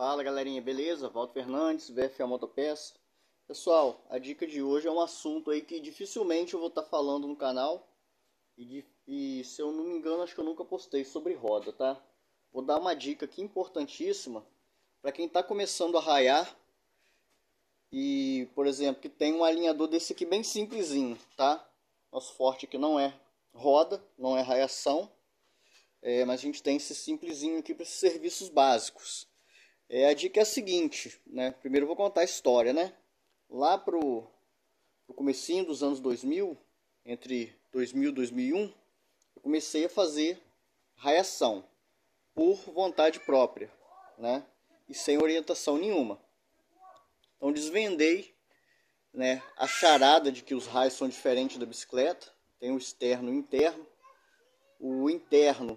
Fala galerinha, beleza? Valdo Fernandes, VFA Motopeça. Pessoal, a dica de hoje é um assunto aí que dificilmente eu vou estar tá falando no canal. E, de, e, se eu não me engano, acho que eu nunca postei sobre roda, tá? Vou dar uma dica aqui importantíssima para quem está começando a raiar. E, por exemplo, que tem um alinhador desse aqui bem simplesinho, tá? Nosso forte aqui não é roda, não é raiação. É, mas a gente tem esse simplesinho aqui para esses serviços básicos. É, a dica é a seguinte, né? Primeiro vou contar a história, né? Lá pro, pro comecinho dos anos 2000, entre 2000 e 2001, eu comecei a fazer raiação por vontade própria, né? E sem orientação nenhuma. Então desvendei, né, a charada de que os raios são diferentes da bicicleta, tem o externo e o interno. O interno,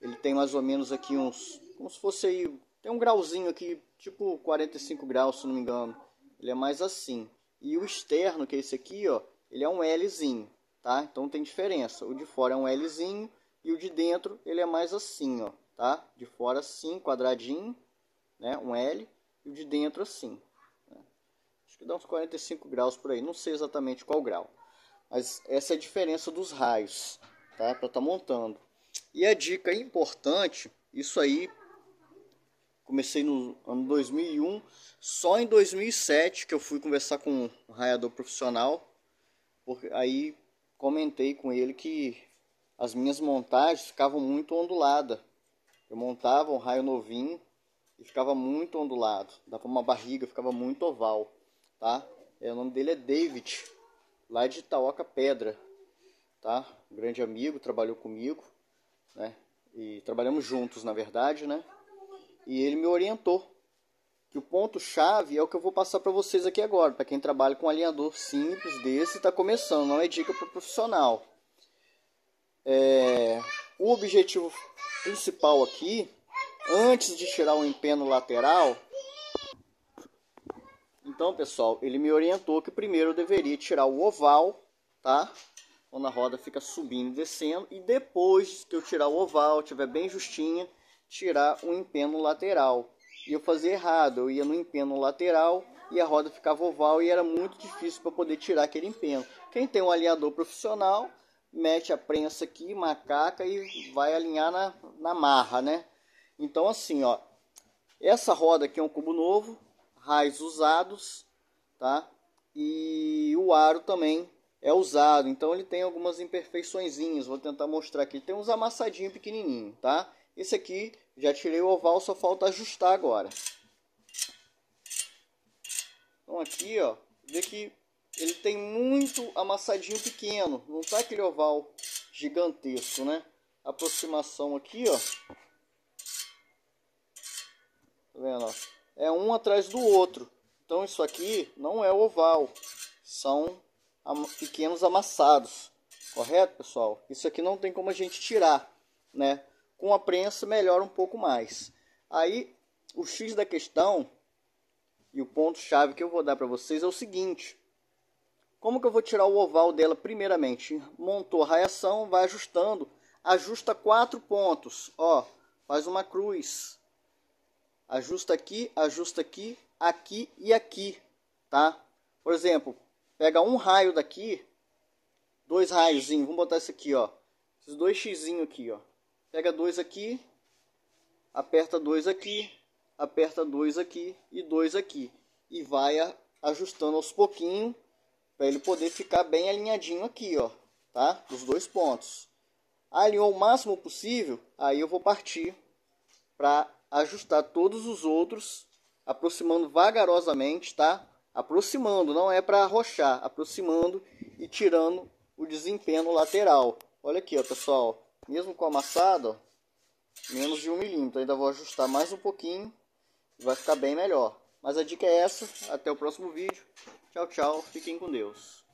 ele tem mais ou menos aqui uns, como se fosse aí tem um grauzinho aqui, tipo 45 graus, se não me engano. Ele é mais assim. E o externo, que é esse aqui, ó, ele é um Lzinho, tá? Então tem diferença. O de fora é um Lzinho e o de dentro ele é mais assim, ó, tá? De fora assim, quadradinho, né? Um L e o de dentro assim. Né? Acho que dá uns 45 graus por aí, não sei exatamente qual grau. Mas essa é a diferença dos raios, tá? Para estar tá montando. E a dica importante, isso aí comecei no ano 2001, só em 2007 que eu fui conversar com um raiador profissional, porque aí comentei com ele que as minhas montagens ficavam muito onduladas. Eu montava um raio novinho e ficava muito ondulado, dava uma barriga, ficava muito oval, tá? É, o nome dele é David, lá de Itaoca Pedra, tá? Um grande amigo, trabalhou comigo, né? E trabalhamos juntos, na verdade, né? E ele me orientou que o ponto chave é o que eu vou passar para vocês aqui agora, para quem trabalha com alinhador simples desse está começando, não é dica para profissional. É, o objetivo principal aqui, antes de tirar o empeno lateral, então pessoal, ele me orientou que primeiro eu deveria tirar o oval, tá? Quando a roda fica subindo e descendo, e depois que eu tirar o oval, tiver bem justinha, tirar um empeno lateral. E eu fazia errado, eu ia no empeno lateral e a roda ficava oval e era muito difícil para poder tirar aquele empeno. Quem tem um alinhador profissional, mete a prensa aqui, macaca e vai alinhar na, na marra, né? Então assim, ó, essa roda aqui é um cubo novo, raios usados, tá? E o aro também é usado, então ele tem algumas imperfeiçõezinhas, vou tentar mostrar aqui. Tem uns amassadinhos pequenininhos, tá? Esse aqui, já tirei o oval, só falta ajustar agora. Então aqui, ó, vê que ele tem muito amassadinho pequeno, não tá aquele oval gigantesco, né? Aproximação aqui, ó. Tá vendo, ó? É um atrás do outro. Então isso aqui não é oval, são pequenos amassados, correto, pessoal? Isso aqui não tem como a gente tirar, né? Com a prensa melhora um pouco mais. Aí, o X da questão e o ponto-chave que eu vou dar para vocês é o seguinte. Como que eu vou tirar o oval dela primeiramente? Montou a raiação, vai ajustando, ajusta quatro pontos, ó, faz uma cruz. Ajusta aqui, ajusta aqui, aqui e aqui, tá? Por exemplo, Pega um raio daqui, dois raiozinhos, vamos botar esse aqui, ó. Esses dois xizinho aqui, ó. Pega dois aqui, aperta dois aqui, aperta dois aqui e dois aqui. E vai ajustando aos pouquinhos para ele poder ficar bem alinhadinho aqui, ó, tá? Dos dois pontos. Alinhou o máximo possível, aí eu vou partir para ajustar todos os outros, aproximando vagarosamente, tá? aproximando, não é para arrochar, aproximando e tirando o desempenho lateral. Olha aqui, ó, pessoal, mesmo com amassado, ó, menos de um milímetro. Ainda vou ajustar mais um pouquinho, vai ficar bem melhor. Mas a dica é essa. Até o próximo vídeo. Tchau, tchau. Fiquem com Deus.